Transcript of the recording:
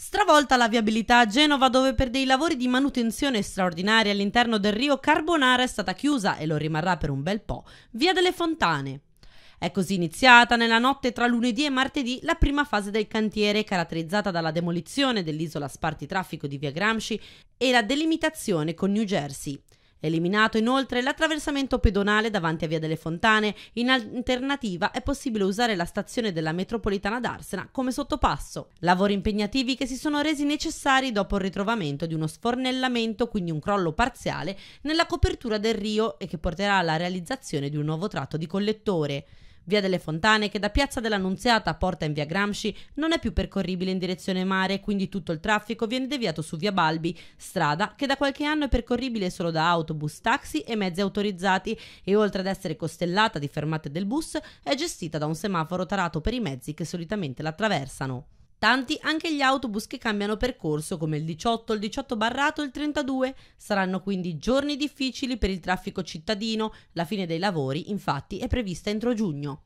Stravolta la viabilità a Genova dove per dei lavori di manutenzione straordinaria all'interno del Rio Carbonara è stata chiusa, e lo rimarrà per un bel po', Via delle Fontane. È così iniziata nella notte tra lunedì e martedì la prima fase del cantiere, caratterizzata dalla demolizione dell'isola spartitraffico di via Gramsci e la delimitazione con New Jersey. Eliminato inoltre l'attraversamento pedonale davanti a Via delle Fontane, in alternativa è possibile usare la stazione della metropolitana d'Arsena come sottopasso. Lavori impegnativi che si sono resi necessari dopo il ritrovamento di uno sfornellamento, quindi un crollo parziale, nella copertura del rio e che porterà alla realizzazione di un nuovo tratto di collettore. Via delle Fontane, che da Piazza dell'Annunziata porta in via Gramsci, non è più percorribile in direzione mare, quindi tutto il traffico viene deviato su via Balbi, strada che da qualche anno è percorribile solo da autobus, taxi e mezzi autorizzati e oltre ad essere costellata di fermate del bus, è gestita da un semaforo tarato per i mezzi che solitamente la attraversano. Tanti anche gli autobus che cambiano percorso come il 18, il 18 barrato e il 32. Saranno quindi giorni difficili per il traffico cittadino. La fine dei lavori infatti è prevista entro giugno.